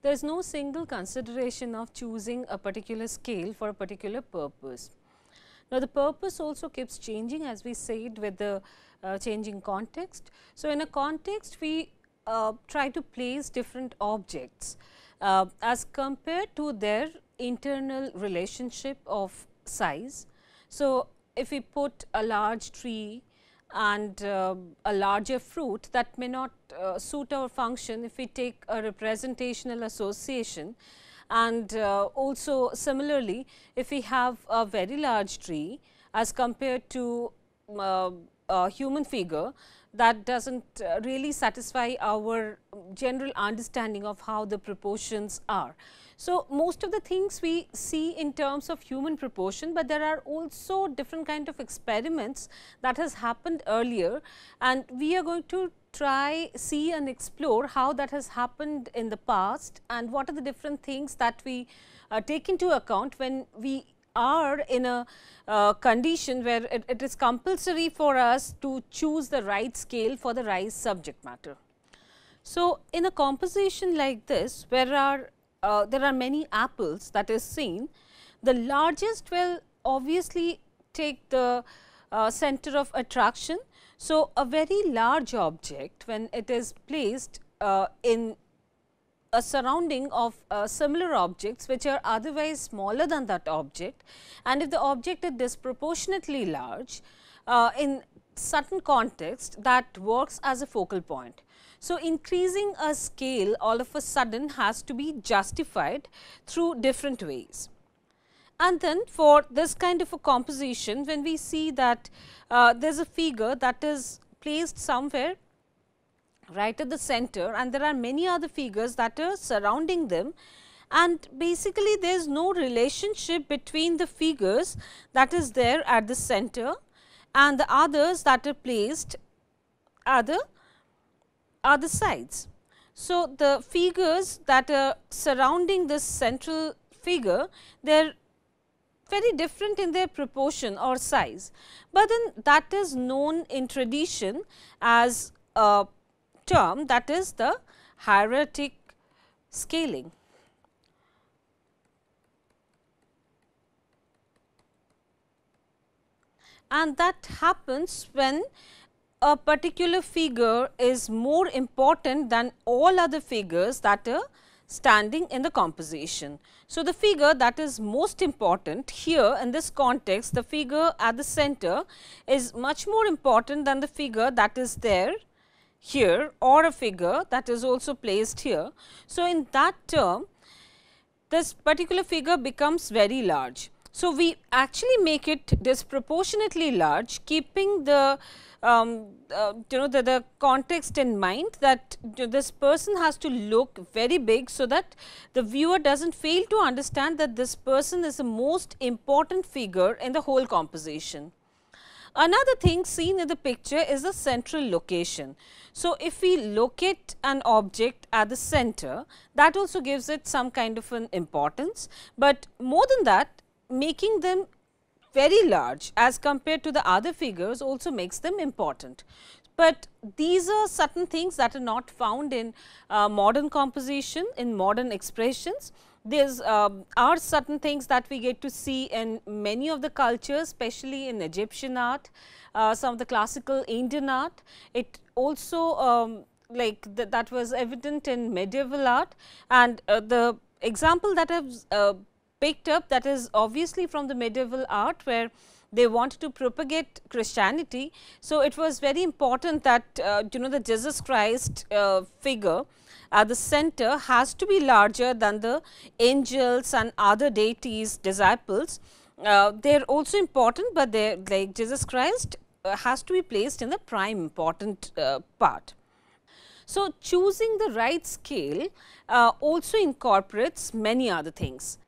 There is no single consideration of choosing a particular scale for a particular purpose. Now, the purpose also keeps changing as we said with the uh, changing context. So, in a context we uh, try to place different objects uh, as compared to their internal relationship of size. So, if we put a large tree and uh, a larger fruit that may not uh, suit our function if we take a representational association. And uh, also similarly, if we have a very large tree as compared to um, uh, a human figure, that does not uh, really satisfy our general understanding of how the proportions are. So most of the things we see in terms of human proportion, but there are also different kind of experiments that has happened earlier and we are going to try, see and explore how that has happened in the past and what are the different things that we uh, take into account when we are in a uh, condition where it, it is compulsory for us to choose the right scale for the right subject matter. So, in a composition like this, where are uh, there are many apples that is seen. The largest will obviously take the uh, center of attraction. So, a very large object when it is placed uh, in a surrounding of uh, similar objects which are otherwise smaller than that object and if the object is disproportionately large uh, in certain context that works as a focal point. So, increasing a scale all of a sudden has to be justified through different ways. And then for this kind of a composition, when we see that uh, there is a figure that is placed somewhere right at the center and there are many other figures that are surrounding them and basically there is no relationship between the figures that is there at the center and the others that are placed are the are the sides. So, the figures that are surrounding this central figure, they are very different in their proportion or size, but then that is known in tradition as a term that is the hieratic scaling. And that happens when a particular figure is more important than all other figures that are standing in the composition. So, the figure that is most important here in this context, the figure at the center is much more important than the figure that is there here or a figure that is also placed here. So, in that term, this particular figure becomes very large. So, we actually make it disproportionately large keeping the um, uh, you know the, the, context in mind that you know, this person has to look very big so that the viewer does not fail to understand that this person is the most important figure in the whole composition. Another thing seen in the picture is the central location. So, if we locate an object at the center that also gives it some kind of an importance, but more than that making them very large as compared to the other figures also makes them important. But these are certain things that are not found in uh, modern composition, in modern expressions. There uh, um, are certain things that we get to see in many of the cultures, especially in Egyptian art, uh, some of the classical Indian art. It also um, like th that was evident in medieval art and uh, the example that I have uh, picked up that is obviously from the medieval art where they wanted to propagate Christianity. So, it was very important that uh, you know the Jesus Christ uh, figure at the center has to be larger than the angels and other deities disciples. Uh, they are also important, but they like Jesus Christ uh, has to be placed in the prime important uh, part. So, choosing the right scale uh, also incorporates many other things.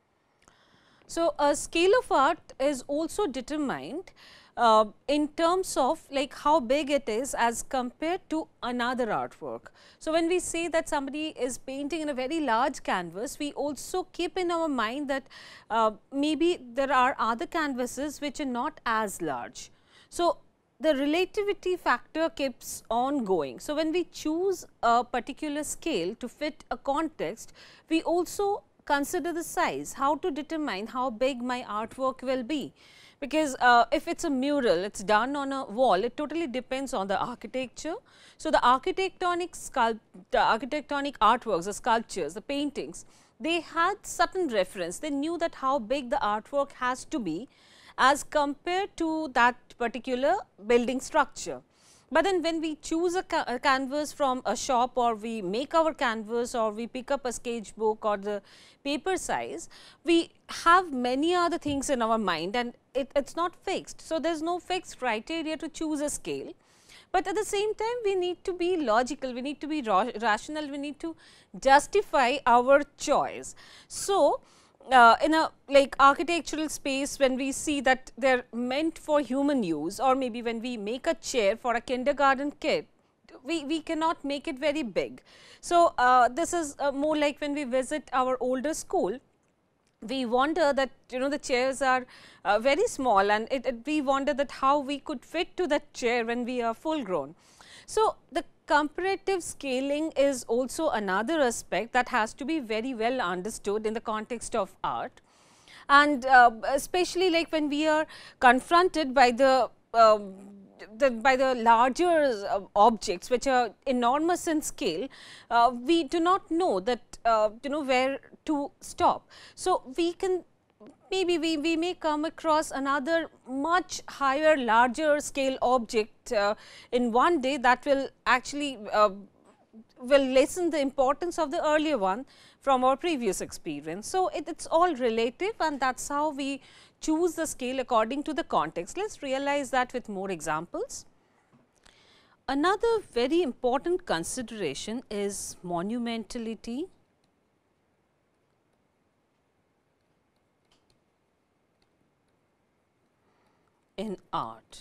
So, a scale of art is also determined uh, in terms of like how big it is as compared to another artwork. So, when we say that somebody is painting in a very large canvas, we also keep in our mind that uh, maybe there are other canvases which are not as large. So, the relativity factor keeps on going. So, when we choose a particular scale to fit a context, we also consider the size, how to determine how big my artwork will be. Because uh, if it is a mural, it is done on a wall, it totally depends on the architecture. So, the architectonic sculpt, the architectonic artworks, the sculptures, the paintings, they had certain reference, they knew that how big the artwork has to be as compared to that particular building structure. But then when we choose a, ca a, canvas from a shop or we make our canvas or we pick up a sketchbook or the paper size, we have many other things in our mind and it's not fixed. So, there is no fixed criteria to choose a scale. But at the same time, we need to be logical, we need to be ra rational, we need to justify our choice. So, uh, in a like architectural space when we see that they are meant for human use or maybe when we make a chair for a kindergarten kid, we, we cannot make it very big. So, uh, this is uh, more like when we visit our older school, we wonder that you know the chairs are uh, very small and it, it, we wonder that how we could fit to that chair when we are full grown. So, the comparative scaling is also another aspect that has to be very well understood in the context of art and uh, especially like when we are confronted by the, uh, the by the larger uh, objects which are enormous in scale, uh, we do not know that uh, you know where to stop. So, we can maybe we, we may come across another much higher, larger scale object uh, in one day that will actually uh, will lessen the importance of the earlier one from our previous experience. So, it is all relative and that is how we choose the scale according to the context. Let us realize that with more examples. Another very important consideration is monumentality, in art.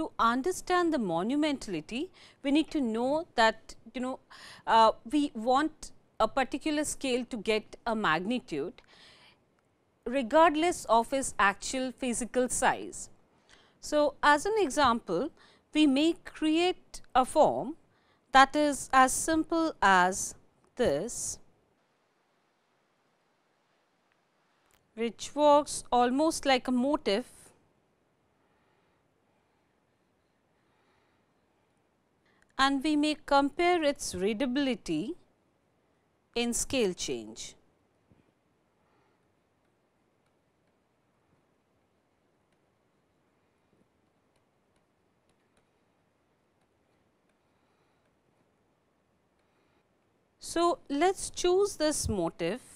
To understand the monumentality, we need to know that you know uh, we want a particular scale to get a magnitude regardless of its actual physical size. So, as an example, we may create a form that is as simple as this, which works almost like a motif and we may compare its readability in scale change. So, let us choose this motif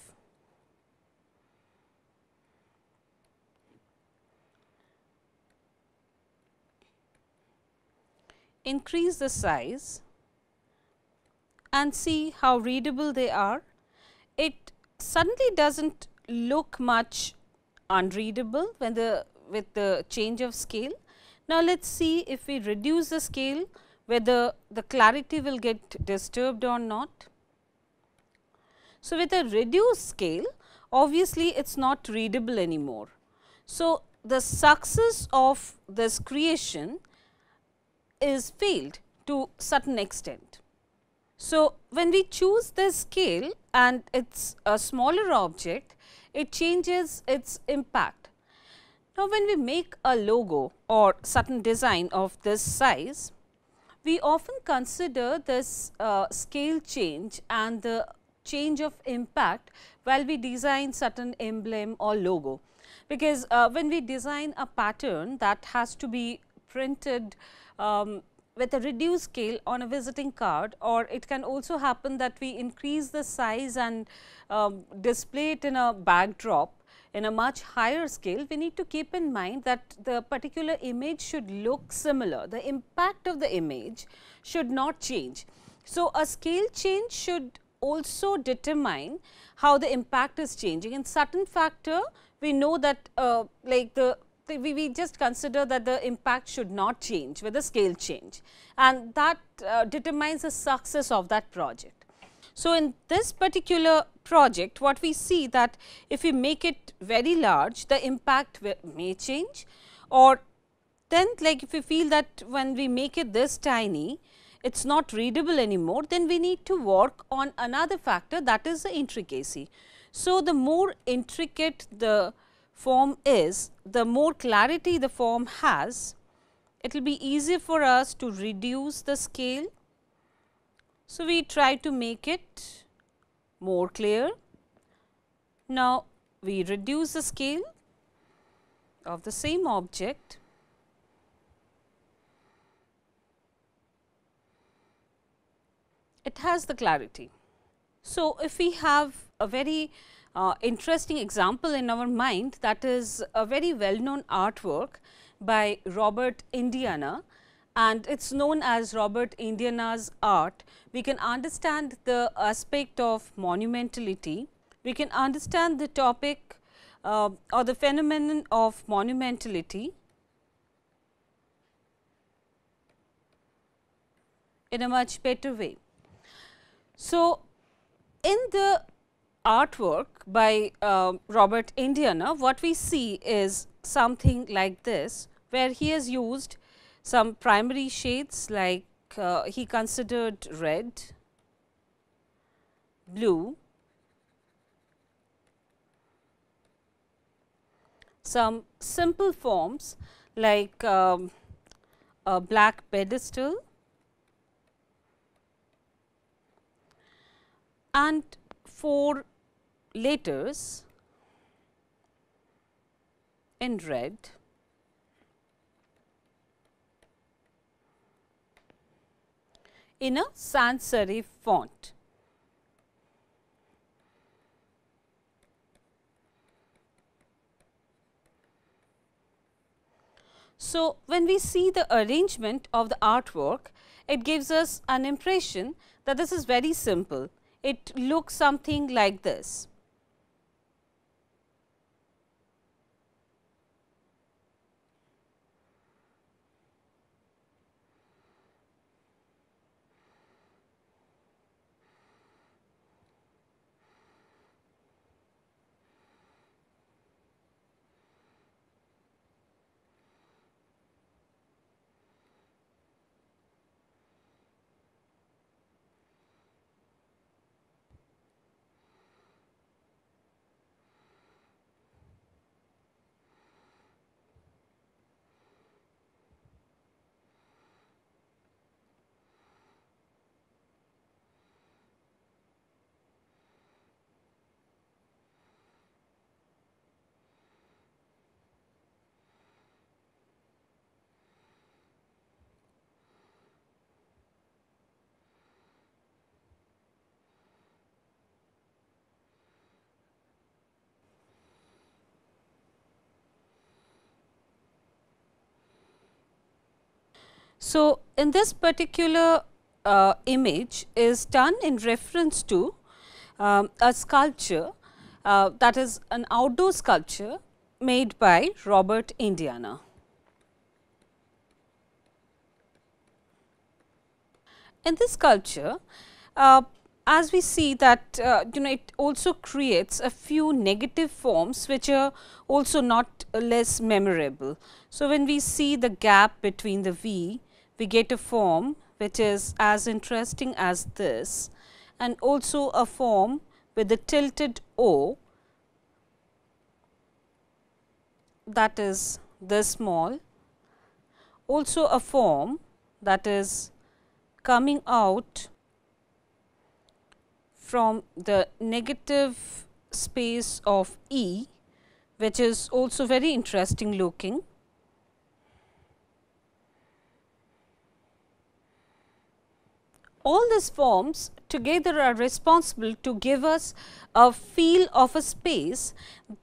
increase the size and see how readable they are, it suddenly does not look much unreadable when the with the change of scale. Now, let us see if we reduce the scale whether the clarity will get disturbed or not. So, with a reduced scale obviously it is not readable anymore. So, the success of this creation is failed to certain extent. So, when we choose this scale and it is a smaller object, it changes its impact. Now, when we make a logo or certain design of this size, we often consider this uh, scale change and the change of impact while we design certain emblem or logo. Because uh, when we design a pattern that has to be printed um, with a reduced scale on a visiting card or it can also happen that we increase the size and um, display it in a backdrop in a much higher scale, we need to keep in mind that the particular image should look similar. The impact of the image should not change. So, a scale change should also determine how the impact is changing. In certain factor, we know that uh, like the we, we just consider that the impact should not change with the scale change and that uh, determines the success of that project. So, in this particular project what we see that if we make it very large the impact may change or then like if we feel that when we make it this tiny it is not readable anymore then we need to work on another factor that is the intricacy. So, the more intricate the form is, the more clarity the form has, it will be easier for us to reduce the scale. So, we try to make it more clear. Now, we reduce the scale of the same object it has the clarity. So, if we have a very uh, interesting example in our mind that is a very well known artwork by Robert Indiana and it is known as Robert Indiana's art. We can understand the aspect of monumentality, we can understand the topic uh, or the phenomenon of monumentality in a much better way. So, in the artwork by uh, Robert Indiana, what we see is something like this, where he has used some primary shades like uh, he considered red, blue, some simple forms like um, a black pedestal and for Letters in red in a sans serif font. So, when we see the arrangement of the artwork, it gives us an impression that this is very simple. It looks something like this. So, in this particular uh, image is done in reference to um, a sculpture uh, that is an outdoor sculpture made by Robert Indiana. In this sculpture, uh, as we see that uh, you know it also creates a few negative forms which are also not less memorable. So, when we see the gap between the V we get a form which is as interesting as this and also a form with a tilted O that is this small, also a form that is coming out from the negative space of E which is also very interesting looking all these forms together are responsible to give us a feel of a space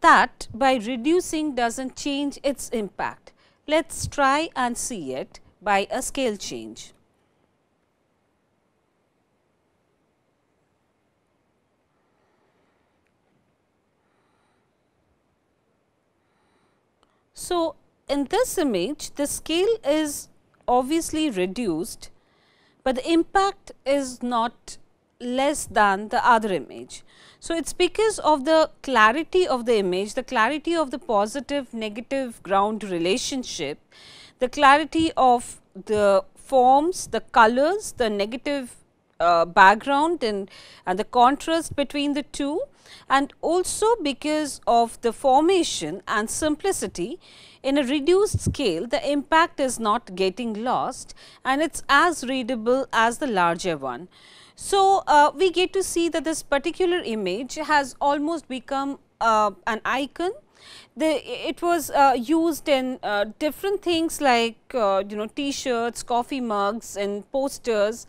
that by reducing does not change its impact. Let us try and see it by a scale change. So, in this image the scale is obviously reduced but the impact is not less than the other image. So, it is because of the clarity of the image, the clarity of the positive negative ground relationship, the clarity of the forms, the colors, the negative uh, background and, and the contrast between the two and also because of the formation and simplicity in a reduced scale, the impact is not getting lost and it's as readable as the larger one. So, uh, we get to see that this particular image has almost become uh, an icon. The, it was uh, used in uh, different things like uh, you know t-shirts, coffee mugs and posters.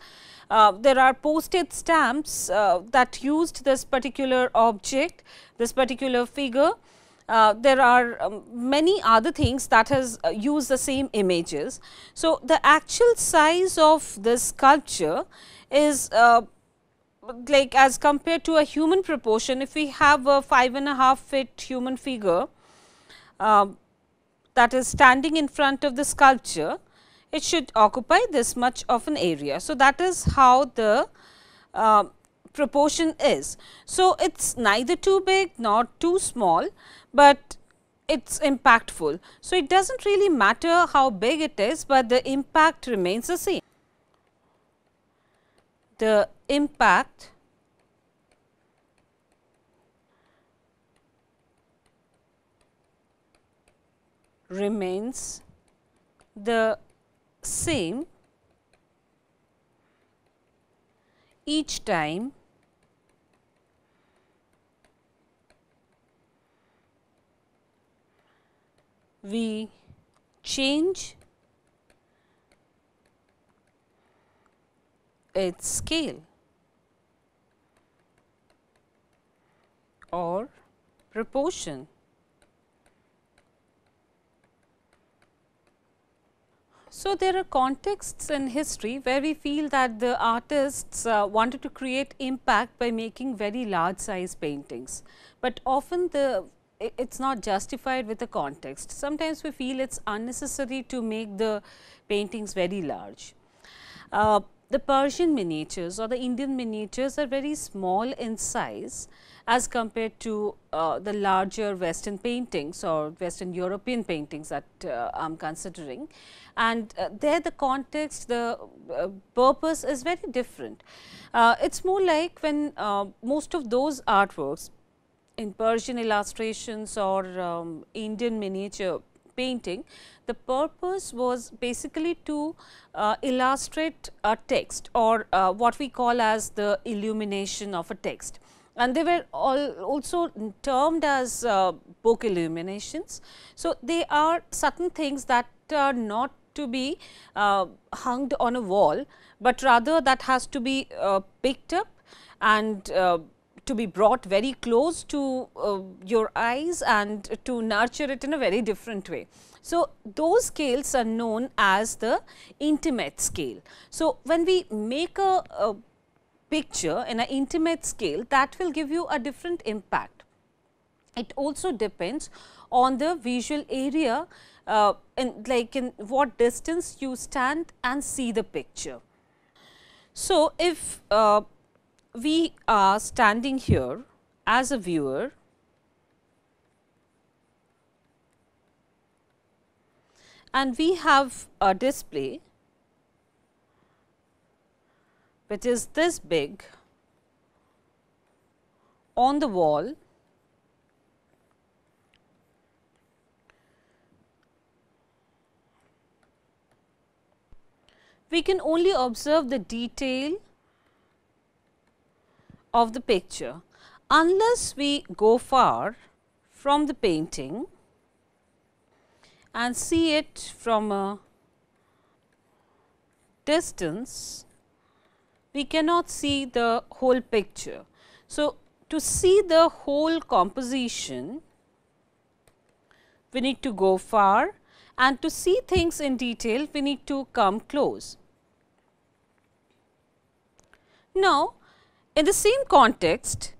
Uh, there are posted stamps uh, that used this particular object, this particular figure uh, there are um, many other things that has uh, used the same images. So, the actual size of this sculpture is uh, like as compared to a human proportion, if we have a five and a half feet human figure um, that is standing in front of the sculpture, it should occupy this much of an area. So, that is how the um, proportion is. So, it is neither too big nor too small, but it is impactful. So, it does not really matter how big it is, but the impact remains the same. The impact remains the same each time we change its scale or proportion. So, there are contexts in history where we feel that the artists uh, wanted to create impact by making very large size paintings, but often the it's not justified with the context. Sometimes we feel it's unnecessary to make the paintings very large. Uh, the Persian miniatures or the Indian miniatures are very small in size as compared to uh, the larger western paintings or western European paintings that uh, I am considering. And uh, there the context, the uh, purpose is very different. Uh, it is more like when most of those artworks, in Persian illustrations or um, Indian miniature painting, the purpose was basically to uh, illustrate a text or uh, what we call as the illumination of a text. And they were all also termed as uh, book illuminations. So, they are certain things that are not to be hung uh, on a wall, but rather that has to be uh, picked up and uh, to be brought very close to uh, your eyes and to nurture it in a very different way. So, those scales are known as the intimate scale. So, when we make a, a picture in an intimate scale that will give you a different impact. It also depends on the visual area uh, in like in what distance you stand and see the picture. So, if uh, we are standing here as a viewer and we have a display which is this big on the wall we can only observe the detail of the picture. Unless we go far from the painting and see it from a distance, we cannot see the whole picture. So, to see the whole composition, we need to go far and to see things in detail, we need to come close. Now, in the same context,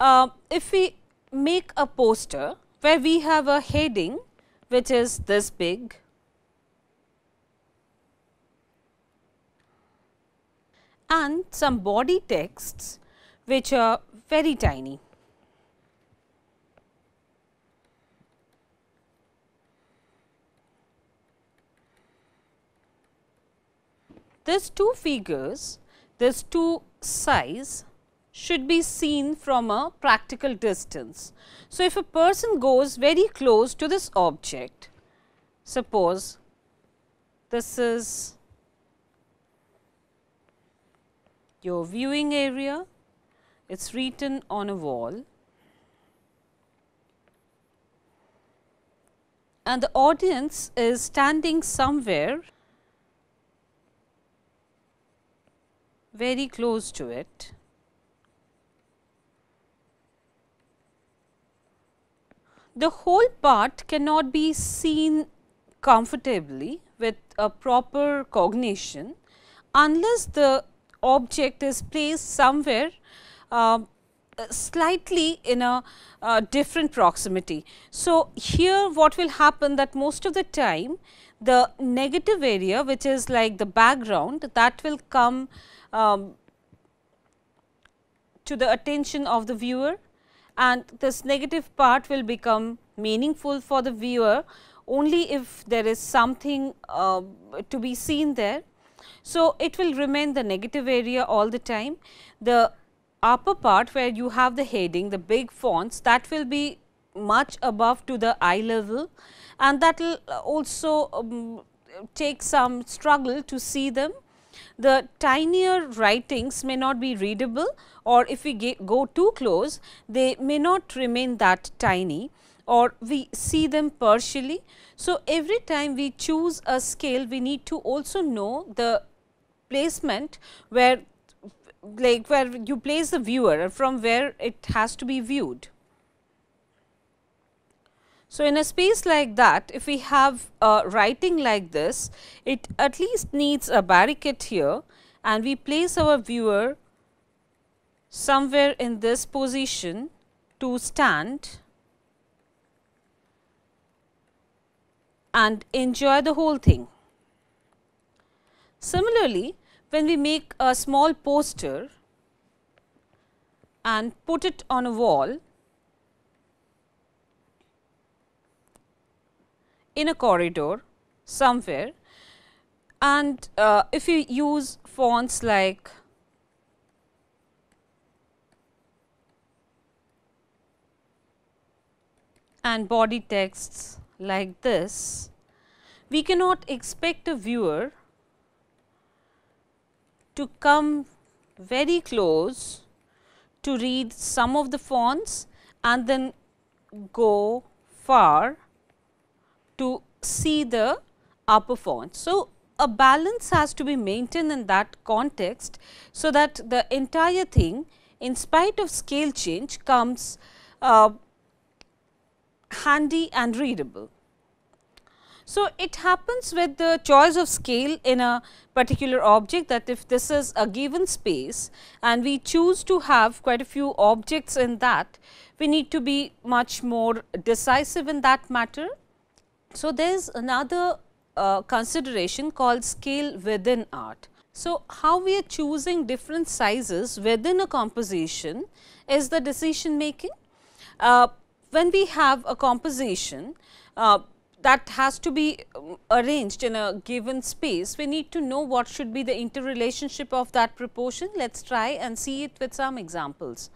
uh, if we make a poster where we have a heading which is this big and some body texts which are very tiny. These two figures, these two size should be seen from a practical distance. So, if a person goes very close to this object, suppose this is your viewing area, it is written on a wall and the audience is standing somewhere very close to it. The whole part cannot be seen comfortably with a proper cognition unless the object is placed somewhere uh, slightly in a uh, different proximity. So, here what will happen that most of the time the negative area which is like the background that will come um, to the attention of the viewer and this negative part will become meaningful for the viewer only if there is something uh, to be seen there. So, it will remain the negative area all the time. The upper part where you have the heading, the big fonts that will be much above to the eye level and that will also um, take some struggle to see them the tinier writings may not be readable or if we go too close, they may not remain that tiny or we see them partially. So, every time we choose a scale, we need to also know the placement where like where you place the viewer from where it has to be viewed. So, in a space like that, if we have uh, writing like this, it at least needs a barricade here and we place our viewer somewhere in this position to stand and enjoy the whole thing. Similarly, when we make a small poster and put it on a wall, in a corridor somewhere and uh, if you use fonts like and body texts like this, we cannot expect a viewer to come very close to read some of the fonts and then go far to see the upper font. So, a balance has to be maintained in that context, so that the entire thing in spite of scale change comes uh, handy and readable. So, it happens with the choice of scale in a particular object that if this is a given space and we choose to have quite a few objects in that, we need to be much more decisive in that matter so, there is another uh, consideration called scale within art. So, how we are choosing different sizes within a composition is the decision making. Uh, when we have a composition uh, that has to be um, arranged in a given space, we need to know what should be the interrelationship of that proportion. Let us try and see it with some examples.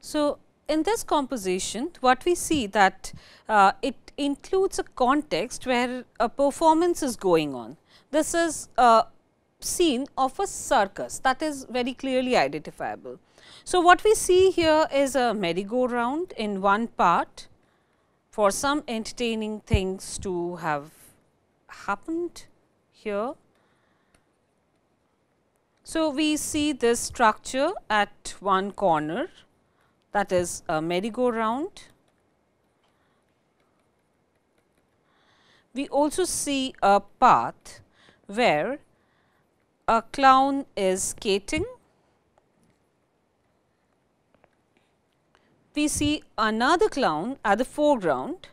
So, in this composition what we see that uh, it includes a context where a performance is going on. This is a scene of a circus that is very clearly identifiable. So, what we see here is a merry-go-round in one part for some entertaining things to have happened here. So, we see this structure at one corner that is a uh, merry-go-round. We also see a path where a clown is skating. We see another clown at the foreground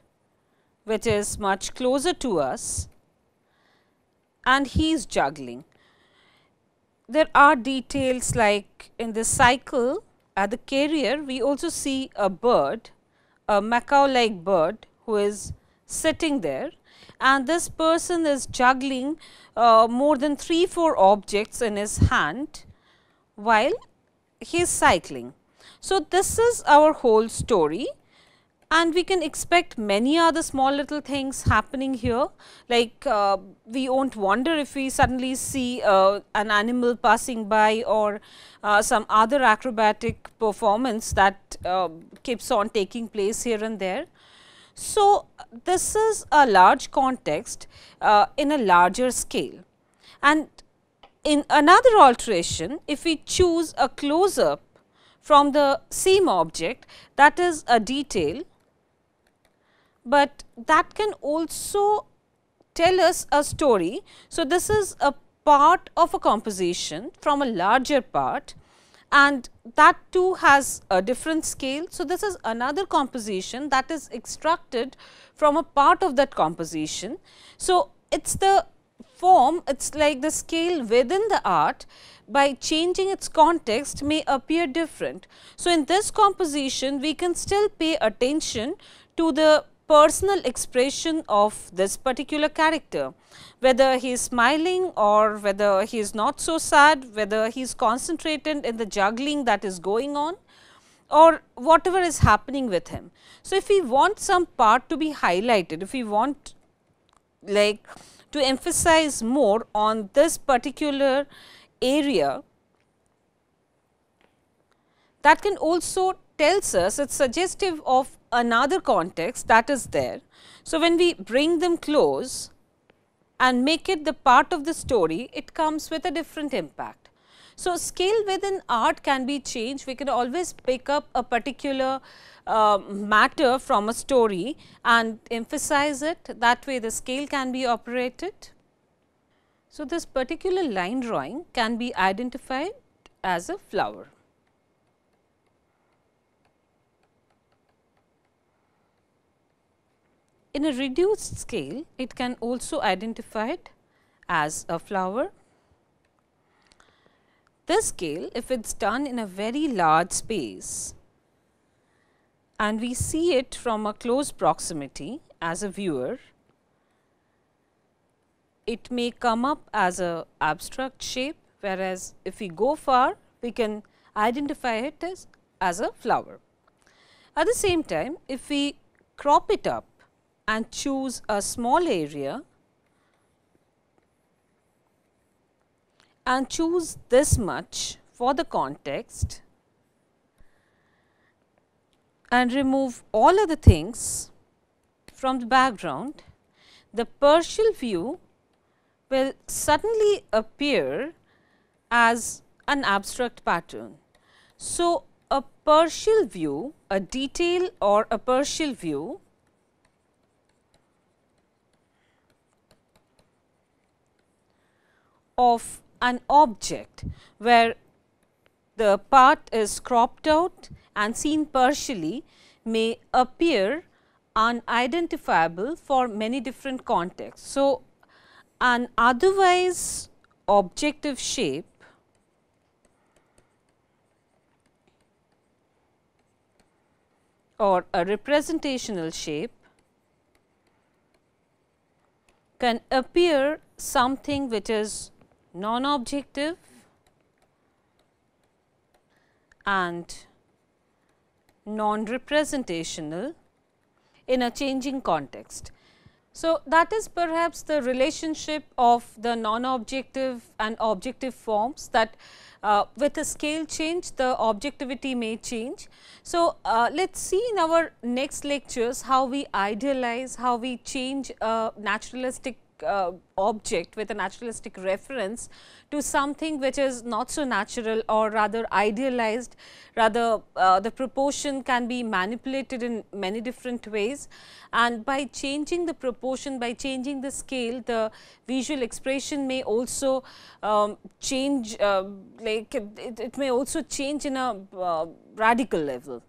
which is much closer to us and he is juggling. There are details like in this cycle at the carrier, we also see a bird, a macaw like bird who is sitting there and this person is juggling uh, more than 3 4 objects in his hand while he is cycling. So, this is our whole story and we can expect many other small little things happening here like uh, we won't wonder if we suddenly see uh, an animal passing by or uh, some other acrobatic performance that uh, keeps on taking place here and there. So, this is a large context uh, in a larger scale and in another alteration if we choose a close up from the same object that is a detail but that can also tell us a story. So, this is a part of a composition from a larger part and that too has a different scale. So, this is another composition that is extracted from a part of that composition. So, it is the form, it is like the scale within the art by changing its context may appear different. So, in this composition we can still pay attention to the personal expression of this particular character, whether he is smiling or whether he is not so sad, whether he is concentrated in the juggling that is going on or whatever is happening with him. So, if we want some part to be highlighted, if we want like to emphasize more on this particular area, that can also tells us it is suggestive of another context that is there. So, when we bring them close and make it the part of the story, it comes with a different impact. So, scale within art can be changed. We can always pick up a particular uh, matter from a story and emphasize it. That way, the scale can be operated. So, this particular line drawing can be identified as a flower. In a reduced scale, it can also identify it as a flower. This scale, if it is done in a very large space and we see it from a close proximity as a viewer, it may come up as a abstract shape whereas, if we go far we can identify it as, as a flower. At the same time, if we crop it up and choose a small area and choose this much for the context and remove all other things from the background, the partial view will suddenly appear as an abstract pattern. So, a partial view, a detail or a partial view of an object where the part is cropped out and seen partially may appear unidentifiable for many different contexts. So, an otherwise objective shape or a representational shape can appear something which is non-objective and non-representational in a changing context. So, that is perhaps the relationship of the non-objective and objective forms that uh, with a scale change the objectivity may change. So, uh, let us see in our next lectures how we idealize, how we change a naturalistic uh, object with a naturalistic reference to something which is not so natural or rather idealized, rather uh, the proportion can be manipulated in many different ways and by changing the proportion, by changing the scale, the visual expression may also um, change uh, like it, it, may also change in a uh, radical level.